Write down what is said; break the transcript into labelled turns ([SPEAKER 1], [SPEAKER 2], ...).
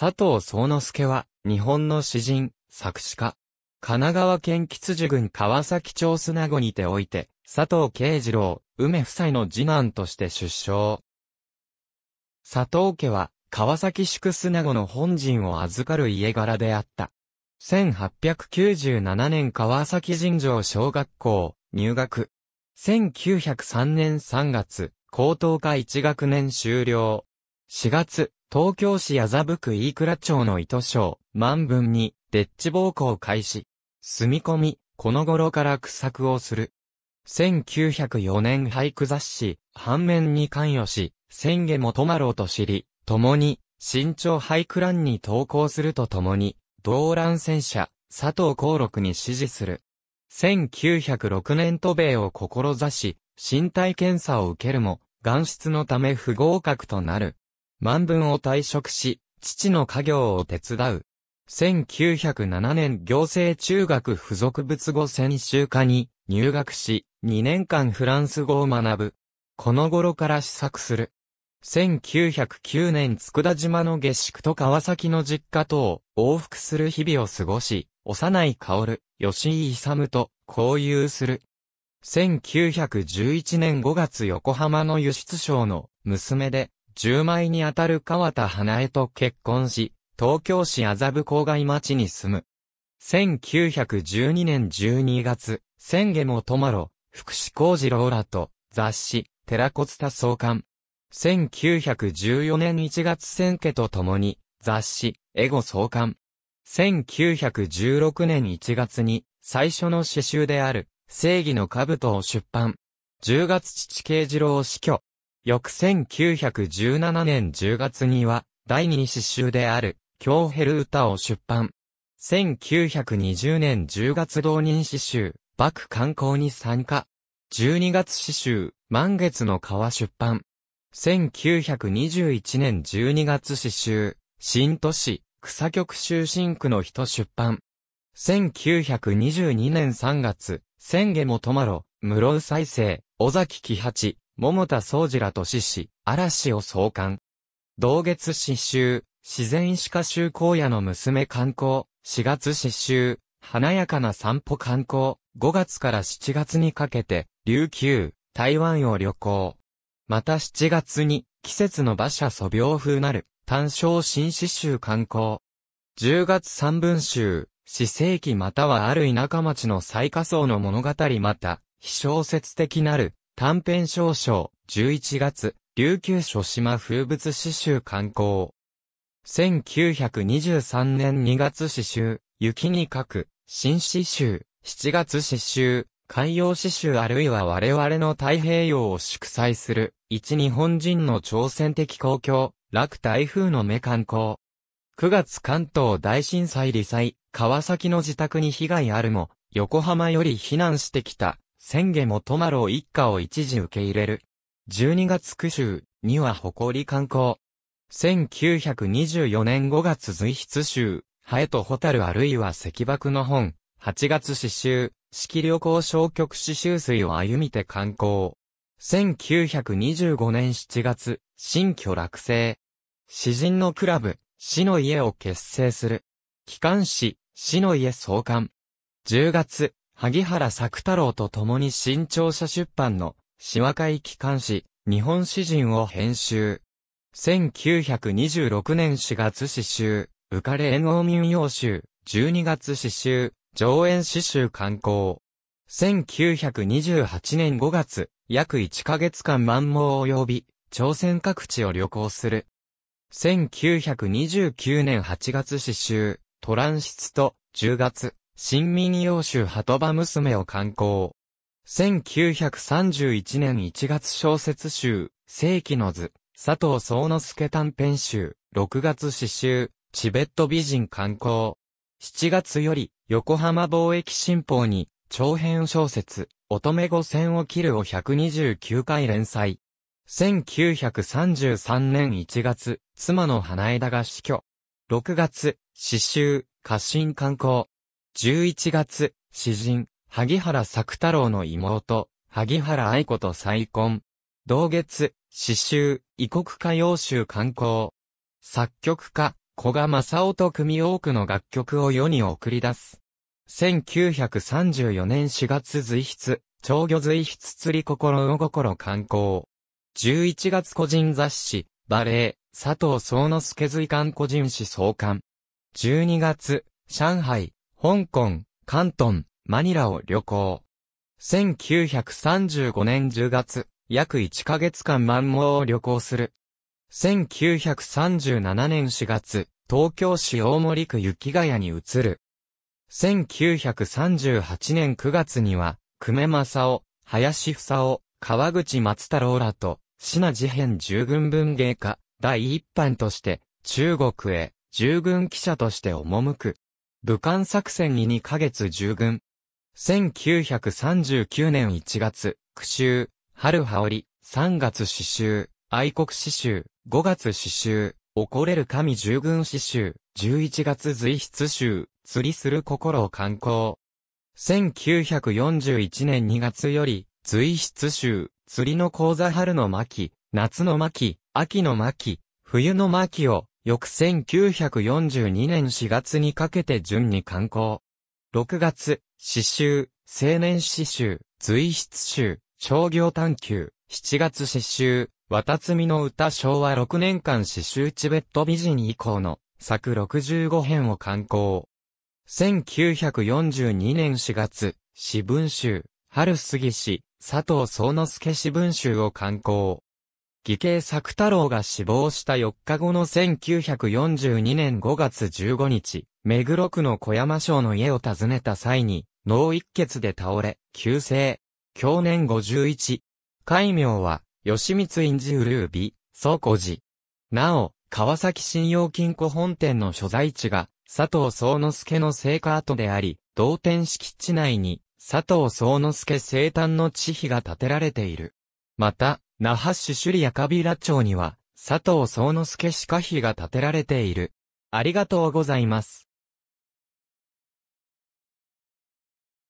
[SPEAKER 1] 佐藤宗之助は、日本の詩人、作詞家。神奈川県吉寿郡川崎町砂子にておいて、佐藤慶次郎、梅夫妻の次男として出生。佐藤家は、川崎宿砂子の本陣を預かる家柄であった。1897年川崎尋常小学校、入学。1903年3月、高等科1学年終了。4月、東京市麻布区飯倉町の糸省、万文に、デッチ暴行開始。住み込み、この頃から苦作をする。1904年俳句雑誌、反面に関与し、千言も止まろうと知り、共に、新潮俳句欄に投稿すると共に、動乱戦車、佐藤幸六に支持する。1906年渡米を志し、身体検査を受けるも、眼質のため不合格となる。万文を退職し、父の家業を手伝う。1907年行政中学附属物語専修科に入学し、2年間フランス語を学ぶ。この頃から試作する。1909年佃島の下宿と川崎の実家とを往復する日々を過ごし、幼い薫、吉井勇と交友する。1911年5月横浜の輸出省の娘で10枚にあたる川田花江と結婚し、東京市麻布郊外町に住む。1912年12月、千家もとまろ、福士幸次郎らと、雑誌、寺子田創刊。1914年1月千家と共に、雑誌、エゴ創刊。1916年1月に、最初の詩集である、正義の兜を出版。10月父慶次郎死去。翌1917年10月には、第二詩集である、京ヘル歌を出版。1920年10月同人詩集、幕観光に参加。12月詩集、満月の川出版。1921年12月詩集、新都市、草局終身区の人出版。1922年3月、千下止まろ、室生再生、尾崎喜八、桃田総司らと死し、嵐を創刊。同月詩集、自然石化集荒野の娘観光、4月詩集、華やかな散歩観光、5月から7月にかけて、琉球、台湾を旅行。また7月に、季節の馬車素描風なる、単勝新詩集観光。10月三文集、四世紀またはある田舎町の最下層の物語また、非小説的なる、短編少々、11月、琉球諸島風物詩集刊行。1923年2月詩集、雪に書く、新詩集、7月詩集、海洋詩集あるいは我々の太平洋を祝祭する、一日本人の挑戦的公共、楽台風の目観光。9月関東大震災理災、川崎の自宅に被害あるも、横浜より避難してきた、千家ろ丸一家を一時受け入れる。12月九州には誇り観光。1924年5月随筆集、ハエとホタルあるいは石爆の本、8月詩集、季旅行消極詩集水を歩みて観光。1925年7月、新居落成。詩人のクラブ、死の家を結成する。機関誌、死の家創刊。10月、萩原作太郎と共に新潮社出版の、詩和会機関誌、日本詩人を編集。1926年4月詩集、浮かれ縁王民謡集、12月詩集、上演詩集刊行。1928年5月、約1ヶ月間満毛及び、朝鮮各地を旅行する。1929年8月詩集、トランシスト、10月。新民謡集鳩場娘を刊行。1931年1月小説集、世紀の図、佐藤宗之助短編集、6月詩集、チベット美人観光。7月より、横浜貿易新報に、長編小説、乙女五線を切るを129回連載。1933年1月、妻の花枝が死去。6月、詩集、過信観光。11月、詩人、萩原作太郎の妹、萩原愛子と再婚。同月、詩集、異国歌謡集刊行。作曲家、古賀正夫と組多くの楽曲を世に送り出す。1934年4月随筆、長魚随筆釣り心の心観光。11月個人雑誌、バレー、佐藤総之助随刊個人誌創刊。12月、上海、香港、関東、マニラを旅行。1935年10月、約1ヶ月間満毛を旅行する。1937年4月、東京市大森区雪ヶ谷に移る。1938年9月には、久米正夫、林房夫、川口松太郎らと、品事変従軍文芸家、第一班として、中国へ、従軍記者として赴く。武漢作戦に2ヶ月従軍。1939年1月、苦州、春羽織、3月刺繍、愛国刺繍、5月刺繍、怒れる神従軍刺繍、11月随筆集、釣りする心を観光。1941年2月より、随筆集、釣りの講座春の巻、夏の巻、秋の巻、冬の巻を、翌1942年4月にかけて順に刊行。6月、詩集、青年詩集、随筆集、商業探求、7月詩集、渡積の歌昭和6年間詩集チベット美人以降の作65編を刊行。1942年4月、詩文集、春杉氏、佐藤宗之助詩文集を刊行。義兄作太郎が死亡した4日後の1942年5月15日、目黒区の小山省の家を訪ねた際に、脳一血で倒れ、急性。去年51。戒名は、吉光院寺う美、宗び、寺。なお、川崎信用金庫本店の所在地が、佐藤宗之助の聖火跡であり、同店敷地内に、佐藤宗之助生誕の地碑が建てられている。また、那覇市首里赤平町には、佐藤宗之助歯科碑が建てられている。ありがとうございます。